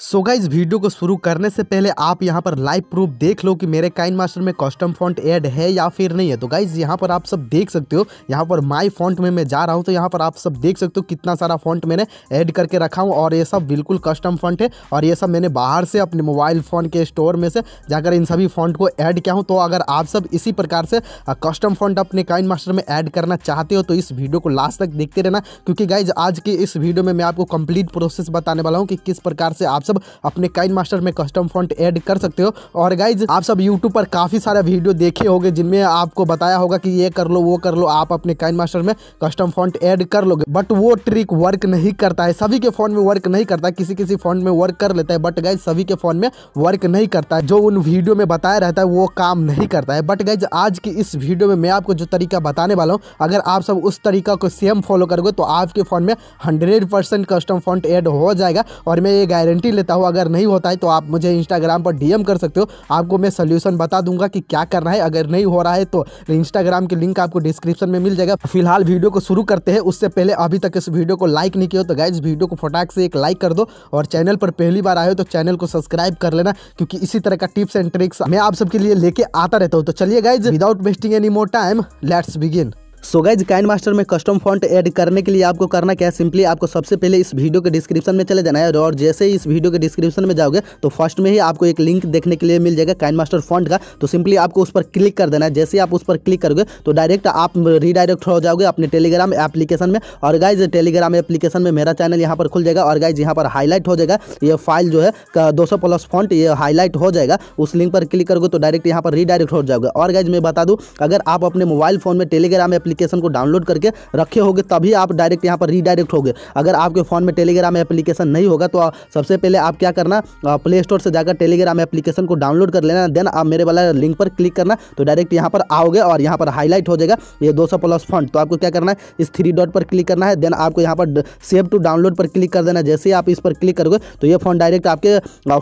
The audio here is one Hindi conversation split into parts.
सो गाइज वीडियो को शुरू करने से पहले आप यहाँ पर लाइव प्रूफ देख लो कि मेरे काइन मास्टर में कस्टम फॉन्ट ऐड है या फिर नहीं है तो गाइज यहाँ पर आप सब देख सकते हो यहाँ पर माई फॉन्ट में मैं जा रहा हूँ तो यहाँ पर आप सब देख सकते हो कितना सारा फॉन्ट मैंने ऐड करके रखा हूँ और ये सब बिल्कुल कस्टम फॉन्ट है और ये सब मैंने बाहर से अपने मोबाइल फ़ोन के स्टोर में से जाकर इन सभी फॉन्ट को ऐड किया हूँ तो अगर आप सब इसी प्रकार से कस्टम फॉन्ट अपने काइन मास्टर में ऐड करना चाहते हो तो इस वीडियो को लास्ट तक देखते रहना क्योंकि गाइज आज की इस वीडियो में मैं आपको कंप्लीट प्रोसेस बताने वाला हूँ कि किस प्रकार से आप सब अपने काइन मास्टर में कस्टम फ्रंट ऐड कर सकते हो और गाइज आप सब यूट्यूब पर काफ़ी सारे वीडियो देखे होंगे जिनमें आपको बताया होगा कि ये कर लो वो कर लो आप अपने काइन मास्टर में कस्टम फ्रंट ऐड कर लोगे बट वो ट्रिक वर्क नहीं करता है सभी के फोन में वर्क नहीं करता किसी किसी फोन में वर्क कर लेता है बट गाइज सभी के फोन में वर्क नहीं करता है जो उन वीडियो में बताया रहता है वो काम नहीं करता है बट गाइज आज की इस वीडियो में मैं आपको जो तरीका बताने वाला हूँ अगर आप सब उस तरीका को सेम फॉलो करोगे तो आपके फोन में हंड्रेड कस्टम फ्रंट एड हो जाएगा और मैं ये गारंटी लेता हूँ अगर नहीं होता है तो आप मुझे इंस्टाग्राम पर डीएम कर सकते हो आपको मैं सोल्यूशन बता दूंगा कि क्या करना है अगर नहीं हो रहा है तो इंस्टाग्राम की लिंक आपको डिस्क्रिप्शन में मिल जाएगा फिलहाल वीडियो को शुरू करते हैं उससे पहले अभी तक इस वीडियो को लाइक नहीं किया तो गाइज वीडियो को फटाक से एक लाइक कर दो और चैनल पर पहली बार आए हो तो चैनल को सब्सक्राइब कर लेना क्योंकि इसी तरह का टिप्स एंड ट्रिक्स मैं आप सबके लिए लेके आता रहता हूँ तो चलिए guys without wasting any more time let's begin so guys KineMaster में कस्टम फॉन्ट ऐड करने के लिए आपको करना क्या है सिंपली आपको सबसे पहले इस वीडियो के डिस्क्रिप्शन में चले जाना है और जैसे ही इस वीडियो के डिस्क्रिप्शन में जाओगे तो फर्स्ट में ही आपको एक लिंक देखने के लिए मिल जाएगा काइन मास्टर फॉन्ट का तो सिंपली आपको उस पर क्लिक कर देना है जैसे ही आप उस पर क्लिक करोगे तो डायरेक्ट आप रीडायरेक्ट हो जाओगे अपने टेलीग्राम एप्लीकेशन में और गाइज टेलीग्राम एप्लीकेशन में मेरा चैनल यहाँ पर खुल जाएगा और गाइज यहाँ पर हाईलाइट हो जाएगा ये फाइल जो है दो प्लस फॉन्ट ये हाईलाइट हो जाएगा उस लिंक पर क्लिक करोगे तो डायरेक्ट यहाँ पर रीडायरेक्ट हो जाओगे और गाइज मैं बता दूँ अगर आप अपने मोबाइल फोन में टेलीग्राम एप्लीकेशन को डाउनलोड करके रखे होगे तभी आप डायरेक्ट यहाँ पर रीडायरेक्ट होगे अगर आपके फ़ोन में टेलीग्राम एप्लीकेशन नहीं होगा तो सबसे पहले आप क्या करना प्ले स्टोर से जाकर टेलीग्राम एप्लीकेशन को डाउनलोड कर लेना देन आप मेरे वाला लिंक पर क्लिक करना तो डायरेक्ट यहाँ पर आओगे और यहाँ पर हाईलाइट हो जाएगा ये दो प्लस फंड तो आपको क्या करना है इस थ्री डॉट पर क्लिक करना है देन आपको यहाँ पर सेव टू डाउनलोड पर क्लिक कर देना जैसे ही आप इस पर क्लिक करोगे तो ये फ़ोन डायरेक्ट आपके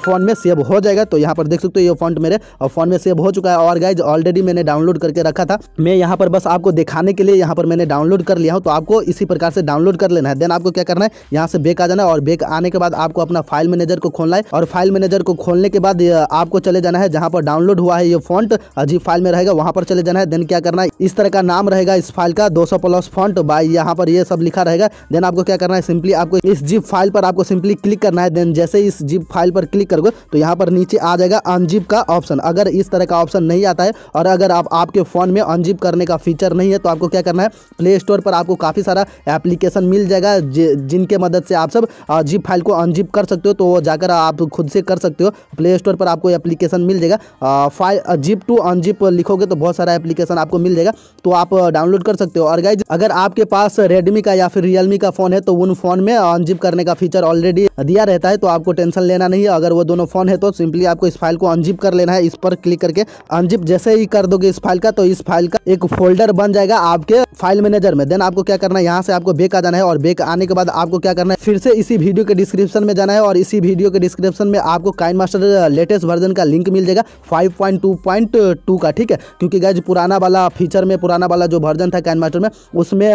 फ़ोन में सेव हो जाएगा तो यहाँ पर देख सकते हो ये फंड मेरे फ़ोन में सेव हो चुका है और गाइज ऑलरेडी मैंने डाउनलोड करके रखा था मैं यहाँ पर बस आपको दिखाने के लिए यहाँ पर मैंने डाउनलोड कर लिया हूँ तो आपको इसी प्रकार से डाउनलोड कर लेना है देन आपको क्या करना है यहाँ से बेक आ जाना है और बेक आने के बाद आपको अपना फाइल मैनेजर को खोलना है और फाइल मैनेजर को खोलने के बाद आपको चले जाना है जहाँ पर डाउनलोड हुआ है ये फॉन्ट अजीब फाइल में रहेगा वहाँ पर चले जाना है देन क्या करना है इस तरह का नाम रहेगा इस फाइल का दो प्लस फॉन्ट बाई यहाँ पर ये सब लिखा रहेगा देन आपको क्या करना है सिंपली आपको इस जीप फाइल पर आपको सिंपली क्लिक करना है देन जैसे इस जीप फाइल पर क्लिक करोगे तो यहाँ पर नीचे आ जाएगा अनजीप का ऑप्शन अगर इस तरह का ऑप्शन नहीं आता है और अगर आप आपके फ़ोन में अनजीप करने का फीचर नहीं है तो आपको आपको क्या करना है प्ले स्टोर पर आपको काफ़ी सारा एप्लीकेशन मिल जाएगा जिनके मदद से आप सब जिप फाइल को अनजिप कर सकते हो तो वो जाकर आप खुद से कर सकते हो प्ले स्टोर पर आपको एप्लीकेशन मिल जाएगा फाइल जिप टू अनजिप लिखोगे तो बहुत सारा एप्लीकेशन आपको मिल जाएगा तो आप डाउनलोड कर सकते हो और गाइज अगर आपके पास रेडमी का या फिर रियलमी का फ़ोन है तो उन फ़ोन में अनजिप करने का फीचर ऑलरेडी दिया रहता है तो आपको टेंशन लेना नहीं है अगर वो दोनों फ़ोन है तो सिंपली आपको इस फाइल को अनजिप कर लेना है इस पर क्लिक करके अनजिप जैसे ही कर दोगे इस फाइल का तो इस फाइल का एक फोल्डर बन जाएगा आप आपके फाइल मैनेजर में देन आपको क्या करना है यहाँ से आपको बेक आ जाना है और बेक आने के बाद आपको क्या करना है फिर से इसी वीडियो के डिस्क्रिप्शन में जाना है और इसी वीडियो के डिस्क्रिप्शन में आपको काइन मास्टर लेटेस्ट वर्जन का लिंक मिल जाएगा फाइव का ठीक है क्योंकि गैज पुराना वाला फीचर में पुराना वाला जो वर्जन था काइन में उसमें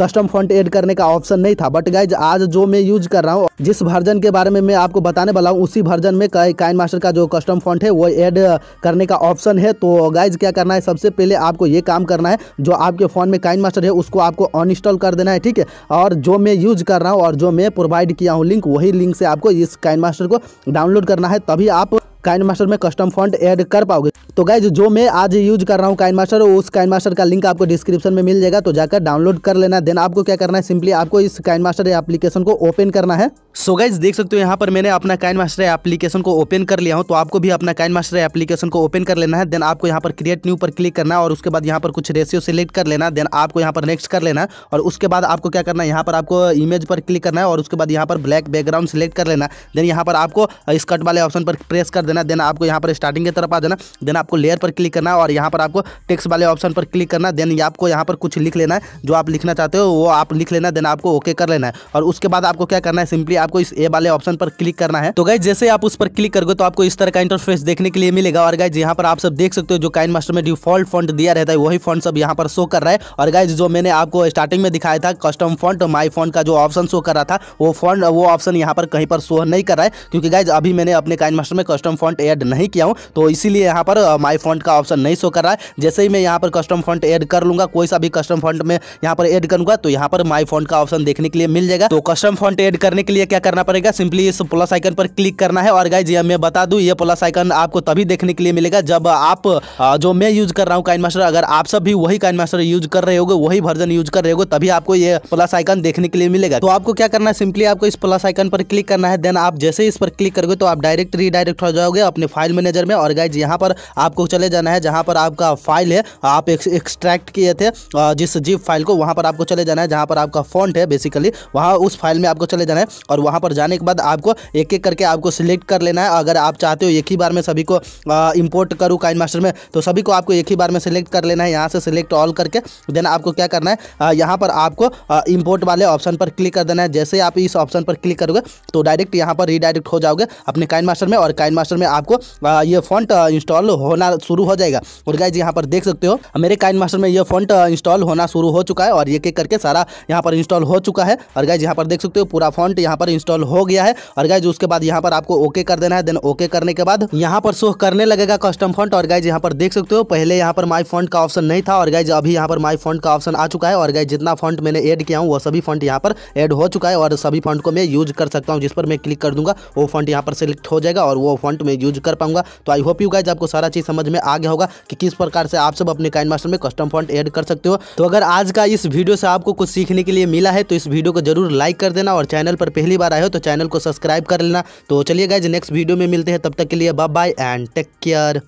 कस्टम फॉन्ट एड करने का ऑप्शन नहीं था बट गाइज आज जो मैं यूज कर रहा हूँ जिस वर्जन के बारे में मैं आपको बताने वाला हूँ उसी वर्जन में काइन मास्टर का जो कस्टम फॉन्ट है वो एड करने का ऑप्शन है तो गाइज क्या करना है सबसे पहले आपको ये काम करना है जो आपके फ़ोन में काइन मास्टर है उसको आपको अनइंस्टॉल कर देना है ठीक है और जो मैं यूज कर रहा हूँ और जो मैं प्रोवाइड किया हूँ लिंक वही लिंक से आपको इस काइन मास्टर को डाउनलोड करना है तभी आप काइन मास्टर में कस्टम फॉन्ट एड कर पाओगे तो गाइज जो मैं आज यूज कर रहा हूँ काइन मास्टर उस काइन मास्टर का लिंक आपको डिस्क्रिप्शन में मिल जाएगा तो जाकर डाउनलोड कर लेना देन आपको क्या करना है सिंपली आपको इस काइन मास्टर एप्लीकेशन को ओपन करना है सो so गाइज देख सकते हो यहाँ पर मैंने अपना काइन मास्टर एप्लीकेशन को ओपन कर लिया हूँ तो आपको भी अपना काइन मास्टर एप्लीकेशन को ओपन कर लेना है देन आपको यहाँ पर क्रिएट न्यू पर क्लिक करना है और उसके बाद यहाँ पर कुछ रेशियो सिलेक्ट कर लेना देन आपको यहाँ पर नेक्स्ट कर लेना और उसके बाद आपको क्या करना है यहाँ पर आपको इमेज पर क्लिक करना है और उसके बाद यहाँ पर ब्लैक बैकग्राउंड सिलेक्ट कर लेना देन यहाँ पर आपको इस कट वाले ऑप्शन पर प्रेस कर देना देन आपको यहाँ पर स्टार्टिंग की तरफ आ जाना देन आप आपको लेयर पर क्लिक करना है और यहाँ पर आपको टेक्स वाले ऑप्शन पर क्लिक करना देन आपको यहाँ पर कुछ लिख लेना है जो आप लिखना चाहते हो वो आप लिख लेना देन आपको ओके कर लेना है और उसके बाद आपको क्या करना है सिंपली आपको इस ए वाले ऑप्शन पर क्लिक करना है तो गाइज जैसे आप उस पर क्लिक करोगे तो आपको इस तरह का इंटरफेस देखने के लिए मिलेगा और गाइज यहाँ पर आप सब देख सकते हो जो काइन मास्टर में डिफॉल्ट फंड दिया रहता है वही फंड सब यहाँ पर शो कर रहा है और गाइज जो मैंने आपको स्टार्टिंग में दिखाया था कस्टम फंड माई फंड का जो ऑप्शन शो कर रहा था वो फंड वो ऑप्शन यहाँ पर कहीं पर शो नहीं कर रहा है क्योंकि गाइज अभी मैंने अपने काइन मास्टर में कस्टम फंड एड नहीं किया हूँ तो इसीलिए यहाँ पर माई फंड का ऑप्शन नहीं शो कर रहा है जैसे ही मैं यहाँ पर कस्टम फंड एड कर लूंगा कोई सा भी कस्टम फंड में यहाँ पर एड करूंगा तो यहाँ पर माई फंड का ऑप्शन देखने के लिए मिल जाएगा तो कस्टम फंड एड करने के लिए क्या करना पड़ेगा सिंपली इस प्लस आइकन पर क्लिक करना है और गाइज ये मैं बता दू ये प्लस आइकन आपको तभी देखने के लिए मिलेगा जब आप जो मैं यूज कर रहा हूँ काइन मास्टर अगर आप सब भी वही काइन मास्टर यूज कर रहे हो वही वर्जन यूज कर रहे हो तभी आपको ये प्लस आइकन देखने के लिए मिलेगा तो आपको क्या करना है सिंपली आपको इस प्लस आइकन पर क्लिक करना है देन आप जैसे ही इस पर क्लिक करोगे तो आप डायरेक्ट रीडायरेक्ट हो जाओगे अपने फाइल मैनेजर में और गाइज यहाँ पर आप आपको चले जाना है जहाँ पर आपका फाइल है आप एक्सट्रैक्ट किए थे जिस जीप फाइल को वहाँ पर आपको चले जाना है जहाँ पर आपका फॉन्ट है बेसिकली वहाँ उस फाइल में आपको चले जाना है और वहाँ पर जाने के बाद आपको एक एक करके आपको सिलेक्ट कर लेना है अगर आप चाहते हो एक ही बार में सभी को इम्पोर्ट करूँ काइन मास्टर में तो सभी को आपको एक ही बार में सिलेक्ट कर लेना है यहाँ से सिलेक्ट ऑल करके देन आपको क्या करना है यहाँ पर आपको इम्पोर्ट वाले ऑप्शन पर क्लिक कर देना है जैसे आप इस ऑप्शन पर क्लिक करोगे तो डायरेक्ट यहाँ पर रीडायरेक्ट हो जाओगे अपने काइन मास्टर में और काइन मास्टर में आपको ये फॉन्ट इंस्टॉल हो होना शुरू हो जाएगा और गाइज यहाँ पर देख सकते हो मेरे काइन मास्टर में ये फॉन्ट इंस्टॉल होना शुरू हो चुका है और एक एक करके सारा यहाँ पर इंस्टॉल हो चुका है और गाइज यहाँ पर देख सकते हो पूरा फॉन्ट यहाँ पर इंस्टॉल हो गया है और गाइज उसके बाद यहाँ पर आपको ओके कर देना है देन ओके करने के बाद यहाँ पर शो करने लगेगा कस्टम फॉन्ट और गाइज यहाँ पर देख सकते हो पहले यहाँ पर माई फंड का ऑप्शन नहीं था और गाइज अभी यहाँ पर माई फंड का ऑप्शन आ चुका है और गाइज जितना फंड मैंने एड किया हूँ वो सभी फंड यहाँ पर एड हो चुका है और सभी फंड को मैं यूज कर सकता हूँ जिस पर मैं क्लिक कर दूंगा वो फंड यहाँ पर सेलेक्ट हो जाएगा और वो फंड मैं यूज कर पाऊंगा तो आई होप यू गाइज आपको सारा चीज़ समझ में आ गया होगा कि किस प्रकार से आप सब अपने काइन मास्टर में कस्टम फॉन्ट ऐड कर सकते हो तो अगर आज का इस वीडियो से आपको कुछ सीखने के लिए मिला है तो इस वीडियो को जरूर लाइक कर देना और चैनल पर पहली बार आए हो तो चैनल को सब्सक्राइब कर लेना तो चलिए गाइज नेक्स्ट वीडियो में मिलते हैं तब तक के लिए bye bye and take care